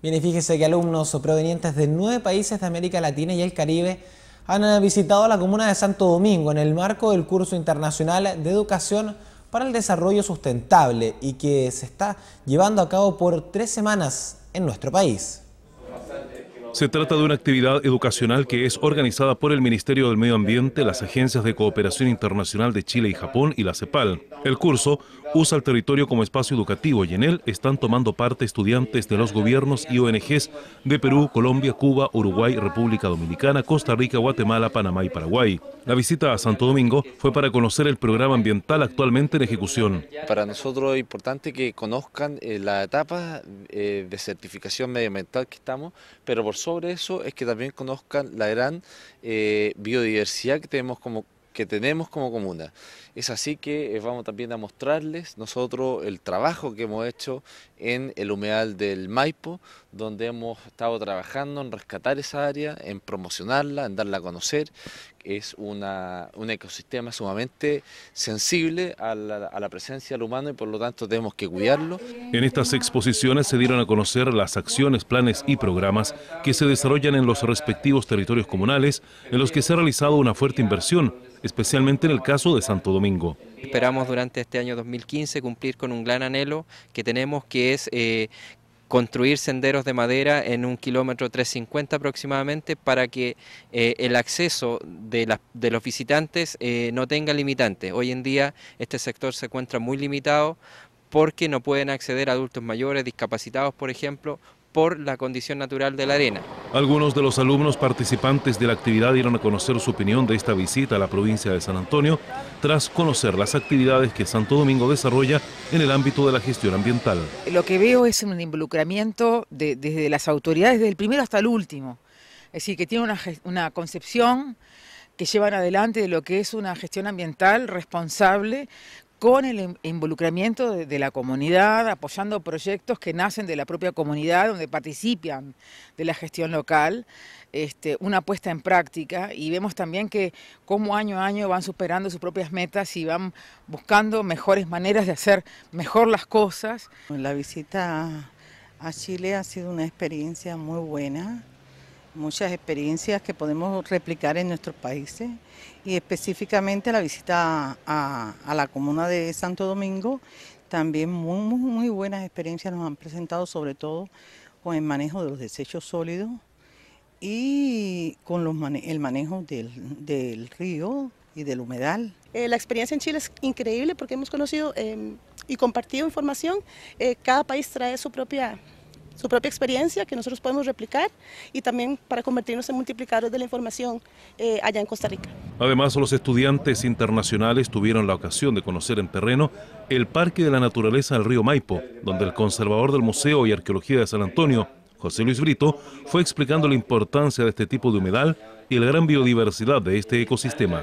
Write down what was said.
Bien, y fíjese que alumnos provenientes de nueve países de América Latina y el Caribe han eh, visitado la comuna de Santo Domingo en el marco del curso internacional de educación para el desarrollo sustentable y que se está llevando a cabo por tres semanas en nuestro país. Se trata de una actividad educacional que es organizada por el Ministerio del Medio Ambiente, las agencias de cooperación internacional de Chile y Japón y la CEPAL. El curso usa el territorio como espacio educativo y en él están tomando parte estudiantes de los gobiernos y ONGs de Perú, Colombia, Cuba, Uruguay, República Dominicana, Costa Rica, Guatemala, Panamá y Paraguay. La visita a Santo Domingo fue para conocer el programa ambiental actualmente en ejecución. Para nosotros es importante que conozcan eh, la etapa eh, de certificación medioambiental que estamos, pero por sobre eso es que también conozcan la gran eh, biodiversidad que tenemos como que tenemos como comuna. Es así que eh, vamos también a mostrarles nosotros el trabajo que hemos hecho en el humedal del Maipo, donde hemos estado trabajando en rescatar esa área, en promocionarla, en darla a conocer. Es un ecosistema sumamente sensible a la, a la presencia del humano y por lo tanto tenemos que cuidarlo. En estas exposiciones se dieron a conocer las acciones, planes y programas que se desarrollan en los respectivos territorios comunales, en los que se ha realizado una fuerte inversión especialmente en el caso de Santo Domingo. Esperamos durante este año 2015 cumplir con un gran anhelo que tenemos, que es eh, construir senderos de madera en un kilómetro 350 aproximadamente para que eh, el acceso de, los visitantes eh, no tenga limitantes. Hoy en día este sector se encuentra muy limitado porque no pueden acceder adultos mayores, discapacitados, por ejemplo, por la condición natural de la arena. Algunos de los alumnos participantes de la actividad dieron a conocer su opinión de esta visita a la provincia de San Antonio tras conocer las actividades que Santo Domingo desarrolla en el ámbito de la gestión ambiental. Lo que veo es un involucramiento desde las autoridades, desde el primero hasta el último. Es decir, que tiene una, una concepción que llevan adelante de lo que es una gestión ambiental responsable, con el involucramiento de, la comunidad, apoyando proyectos que nacen de la propia comunidad, donde participan de la gestión local, este, una puesta en práctica y vemos también que como año a año van superando sus propias metas y van buscando mejores maneras de hacer mejor las cosas. La visita a Chile ha sido una experiencia muy buena muchas experiencias que podemos replicar en nuestros países y específicamente la visita a, la comuna de Santo Domingo, también muy, muy, buenas experiencias nos han presentado, sobre todo con el manejo de los desechos sólidos y con los el manejo del, río y del humedal. Eh, la experiencia en Chile es increíble porque hemos conocido em, y compartido información. Eh, cada país trae su propia su propia experiencia que nosotros podemos replicar y también para convertirnos en multiplicadores de la información eh, allá en Costa Rica. Además, los estudiantes internacionales tuvieron la ocasión de conocer en terreno el Parque de la Naturaleza del Río Maipo, donde el conservador del Museo y Arqueología de San Antonio, José Luis Brito, fue explicando la importancia de este tipo de humedal y la gran biodiversidad de este ecosistema.